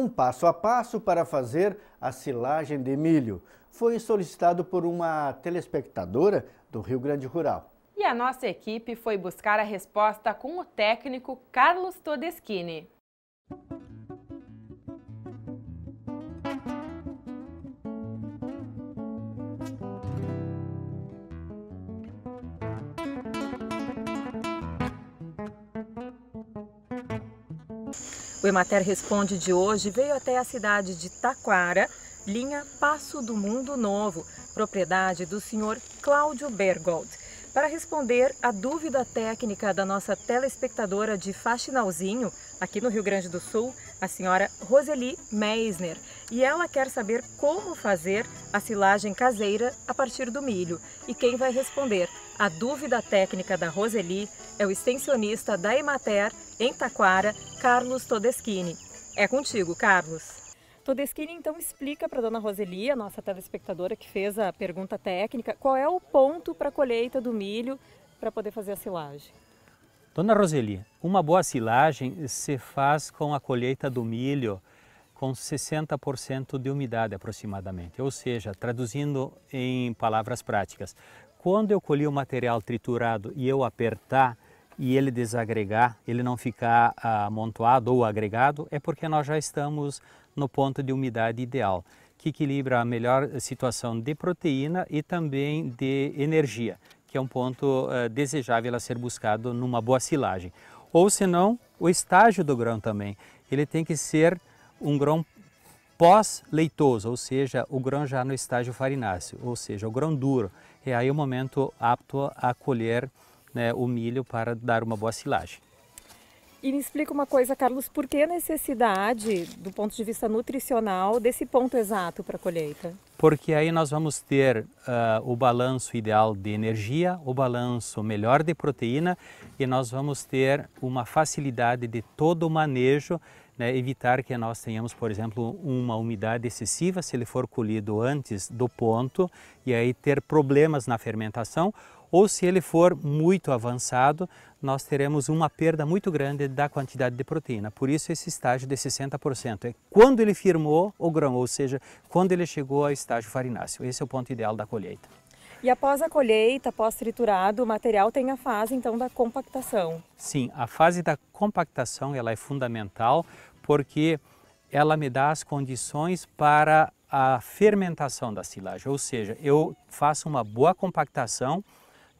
um passo a passo para fazer a silagem de milho. Foi solicitado por uma telespectadora do Rio Grande Rural. E a nossa equipe foi buscar a resposta com o técnico Carlos Todeschini. O Emater Responde de hoje veio até a cidade de Taquara, linha Passo do Mundo Novo, propriedade do senhor Cláudio Bergold, para responder a dúvida técnica da nossa telespectadora de Faxinalzinho aqui no Rio Grande do Sul, a senhora Roseli Meisner, e ela quer saber como fazer a silagem caseira a partir do milho. E quem vai responder a dúvida técnica da Roseli é o extensionista da Emater em Taquara, Carlos Todeschini. É contigo, Carlos. Todeschini então explica para a dona Roseli, a nossa telespectadora que fez a pergunta técnica, qual é o ponto para a colheita do milho para poder fazer a silagem. Dona Roseli, uma boa silagem se faz com a colheita do milho com 60% de umidade aproximadamente, ou seja, traduzindo em palavras práticas, quando eu colhi o material triturado e eu apertar e ele desagregar, ele não ficar amontoado ou agregado, é porque nós já estamos no ponto de umidade ideal, que equilibra a melhor situação de proteína e também de energia que é um ponto uh, desejável a ser buscado numa boa silagem. Ou senão, o estágio do grão também. Ele tem que ser um grão pós-leitoso, ou seja, o grão já no estágio farináceo, ou seja, o grão duro. É aí o momento apto a colher né, o milho para dar uma boa silagem. E me explica uma coisa, Carlos, por que a necessidade, do ponto de vista nutricional, desse ponto exato para a colheita? porque aí nós vamos ter uh, o balanço ideal de energia, o balanço melhor de proteína e nós vamos ter uma facilidade de todo o manejo, né, evitar que nós tenhamos, por exemplo, uma umidade excessiva se ele for colhido antes do ponto e aí ter problemas na fermentação ou se ele for muito avançado, nós teremos uma perda muito grande da quantidade de proteína. Por isso esse estágio de 60%. É quando ele firmou o grão, ou seja, quando ele chegou ao estágio farináceo. Esse é o ponto ideal da colheita. E após a colheita, após triturado, o material tem a fase então da compactação. Sim, a fase da compactação ela é fundamental porque ela me dá as condições para a fermentação da silagem, ou seja, eu faço uma boa compactação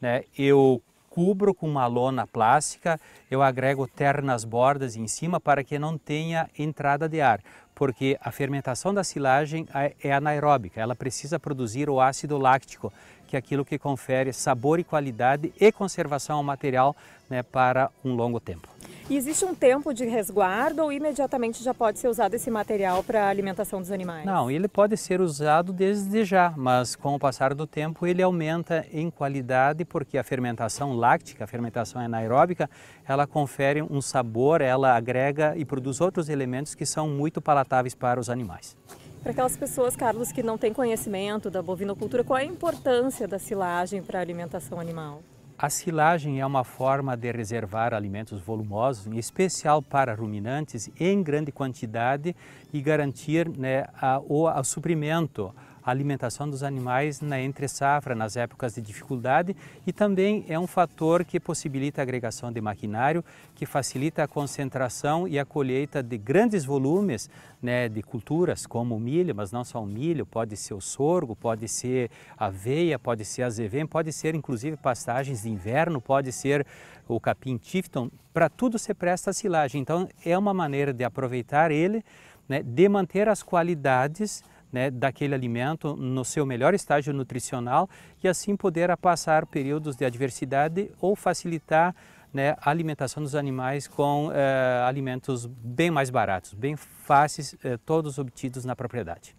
né? Eu cubro com uma lona plástica, eu agrego terra nas bordas e em cima para que não tenha entrada de ar, porque a fermentação da silagem é, é anaeróbica, ela precisa produzir o ácido láctico, que é aquilo que confere sabor e qualidade e conservação ao material né, para um longo tempo. E existe um tempo de resguardo ou imediatamente já pode ser usado esse material para a alimentação dos animais? Não, ele pode ser usado desde já, mas com o passar do tempo ele aumenta em qualidade porque a fermentação láctica, a fermentação anaeróbica, ela confere um sabor, ela agrega e produz outros elementos que são muito palatáveis para os animais. Para aquelas pessoas, Carlos, que não têm conhecimento da bovinocultura, qual é a importância da silagem para a alimentação animal? A silagem é uma forma de reservar alimentos volumosos, em especial para ruminantes, em grande quantidade e garantir né, a, o suprimento a alimentação dos animais na entre-safra, nas épocas de dificuldade, e também é um fator que possibilita a agregação de maquinário, que facilita a concentração e a colheita de grandes volumes né, de culturas, como o milho, mas não só o milho, pode ser o sorgo, pode ser a aveia, pode ser azevém, pode ser inclusive pastagens de inverno, pode ser o capim tifton, para tudo se presta a silagem. Então é uma maneira de aproveitar ele, né, de manter as qualidades né, daquele alimento no seu melhor estágio nutricional e assim poder passar períodos de adversidade ou facilitar né, a alimentação dos animais com eh, alimentos bem mais baratos, bem fáceis, eh, todos obtidos na propriedade.